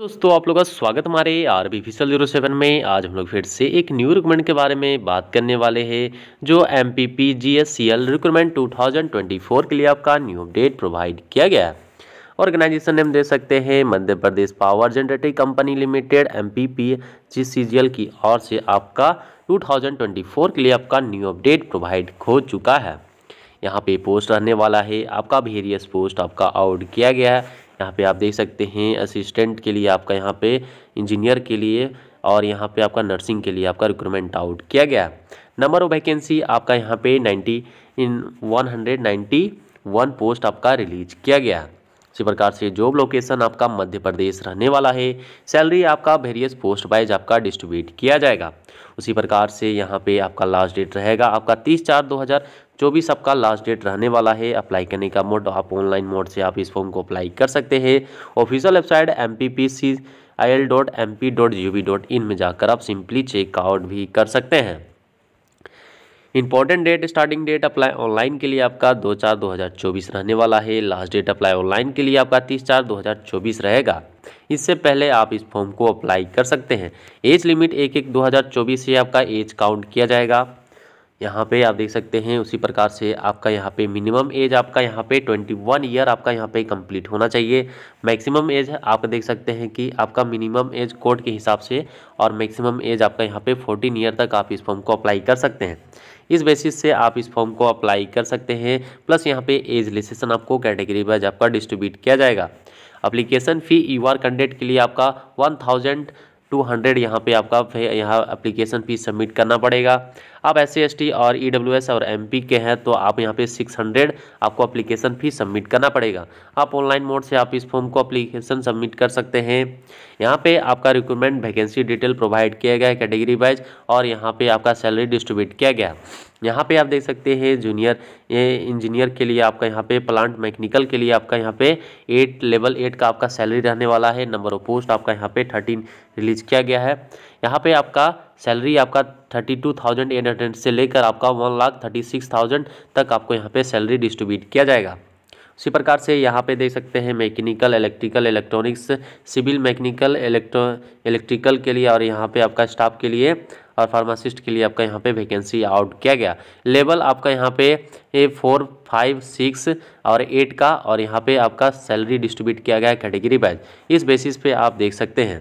दोस्तों आप लोग का स्वागत हमारे आर बी फिसल जीरो सेवन में आज हम लोग फिर से एक न्यू रिक्रूटमेंट के बारे में बात करने वाले हैं जो M P P G S C L recruitment two thousand twenty four के लिए आपका न्यू अपडेट प्रोवाइड किया गया है ऑर्गेनाइजेशन नेम दे सकते हैं Madhya Pradesh power generating company limited M P P G C G L की ओर से आपका टू थाउजेंड ट्वेंटी फोर के लिए आपका न्यू अपडेट प्रोवाइड हो चुका है यहाँ पे पोस्ट रहने वाला है आपका वेरियस पोस्ट आपका आउट किया गया है यहाँ पे आप देख सकते हैं असिस्टेंट के लिए आपका यहाँ पे इंजीनियर के लिए और यहाँ पे आपका नर्सिंग के लिए आपका रिक्रूटमेंट आउट किया गया नंबर ऑफ वैकेंसी आपका यहाँ पे नाइन्टी इन वन पोस्ट आपका रिलीज किया गया इसी प्रकार से जॉब लोकेशन आपका मध्य प्रदेश रहने वाला है सैलरी आपका वेरियस पोस्ट वाइज आपका डिस्ट्रीब्यूट किया जाएगा उसी प्रकार से यहाँ पे आपका लास्ट डेट रहेगा आपका तीस चार दो हज़ार जो भी सबका लास्ट डेट रहने वाला है अप्लाई करने का मोड आप ऑनलाइन मोड से आप इस फॉर्म को अप्लाई कर सकते हैं official website M P P C I L dot M P dot G V dot in में जाकर आप सिंपली चेकआउट भी कर सकते हैं important date starting date apply online के लिए आपका दो चार दो हज़ार चौबीस रहने वाला है लास्ट डेट अप्लाई ऑनलाइन के लिए आपका तीस चार दो हज़ार चौबीस रहेगा इससे पहले आप इस फॉर्म को अप्लाई कर सकते हैं एज लिमिट एक एक दो हज़ार चौबीस से आपका एज काउंट किया जाएगा यहाँ पे आप देख सकते हैं उसी प्रकार से आपका यहाँ पे मिनिमम एज आपका यहाँ पे 21 ईयर आपका यहाँ पे कंप्लीट होना चाहिए मैक्सिमम एज आप देख सकते हैं कि आपका मिनिमम एज कोर्ट के हिसाब से और मैक्सिमम एज आपका यहाँ पे 14 ईयर तक आप इस फॉर्म को अप्लाई कर सकते हैं इस बेसिस से आप इस फॉर्म को अप्लाई कर सकते हैं प्लस यहाँ पे एज लिसेसन आपको कैटेगरी वाइज आपका डिस्ट्रीब्यूट किया जाएगा application fee U R candidate के लिए आपका वन थाउजेंड टू हंड्रेड यहाँ पे आपका यहाँ एप्लीकेशन फ़ीस सबमिट करना पड़ेगा आप एस सी और ई e और एम के हैं तो आप यहाँ पे 600 आपको अप्लीकेशन फीस सबमिट करना पड़ेगा आप ऑनलाइन मोड से आप इस फॉर्म को अप्लीकेशन सबमिट कर सकते हैं यहाँ पे आपका रिक्रूटमेंट वैकेंसी डिटेल प्रोवाइड किया गया है कैटेगरी वाइज और यहाँ पे आपका सैलरी डिस्ट्रीब्यूट किया गया यहाँ पे आप देख सकते हैं जूनियर इंजीनियर के लिए आपका यहाँ पे प्लांट मैकेनिकल के लिए आपका यहाँ पे एट लेवल एट का आपका सैलरी रहने वाला है नंबर ऑफ पोस्ट आपका यहाँ पे थर्टीन रिलीज किया गया है यहाँ पे आपका सैलरी आपका thirty two thousand eight hundred से लेकर आपका one lakh thirty six thousand तक आपको यहाँ पे सैलरी डिस्ट्रीब्यूट किया जाएगा उसी प्रकार से यहाँ पे देख सकते हैं mechanical electrical electronics civil mechanical electro electrical के लिए और यहाँ पे आपका स्टाफ के लिए और फार्मासिस्ट के लिए आपका यहाँ पे वैकेंसी आउट किया गया लेवल आपका यहाँ पे ए फोर फाइव सिक्स और एट का और यहाँ पे आपका सैलरी डिस्ट्रीब्यूट किया गया कैटेगरी वाइज इस बेसिस पे आप देख सकते हैं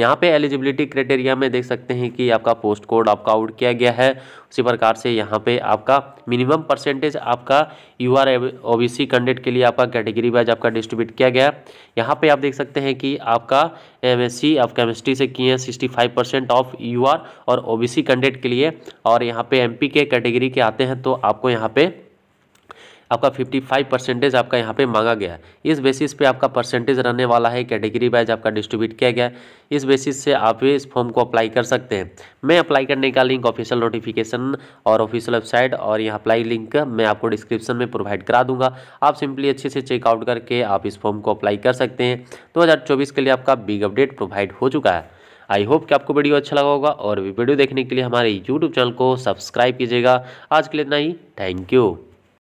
यहाँ पे एलिजिबिलिटी क्राइटेरिया में देख सकते हैं कि आपका पोस्ट कोड आपका आउट किया गया है उसी प्रकार से यहाँ पे आपका मिनिमम परसेंटेज आपका U R O B C candidate के लिए आपका कैटेगरी वाइज आपका डिस्ट्रीब्यूट किया गया यहाँ पे आप देख सकते हैं कि आपका एम एस सी आप केमिस्ट्री से किए हैं sixty five percent of U R और ओ बी सी कैंडिडेट के लिए और यहाँ पे एम पी के कैटेगरी के आते हैं तो आपको यहाँ पर आपका 55 परसेंटेज आपका यहाँ पे मांगा गया इस बेसिस पे आपका परसेंटेज रहने वाला है कैटेगरी वाइज आपका डिस्ट्रीब्यूट किया गया इस बेसिस से आप इस फॉर्म को अप्लाई कर सकते हैं मैं अप्लाई करने का लिंक ऑफिशियल नोटिफिकेशन और ऑफिशियल वेबसाइट और यहाँ अप्लाई लिंक मैं आपको डिस्क्रिप्शन में प्रोवाइड करा दूंगा आप सिंपली अच्छे से चेकआउट करके आप इस फॉर्म को अप्लाई कर सकते हैं दो के लिए आपका बिग अपडेट प्रोवाइड हो चुका है आई होप कि आपको वीडियो अच्छा लगा होगा और वीडियो देखने के लिए हमारे यूट्यूब चैनल को सब्सक्राइब कीजिएगा आज के लिए इतना ही थैंक यू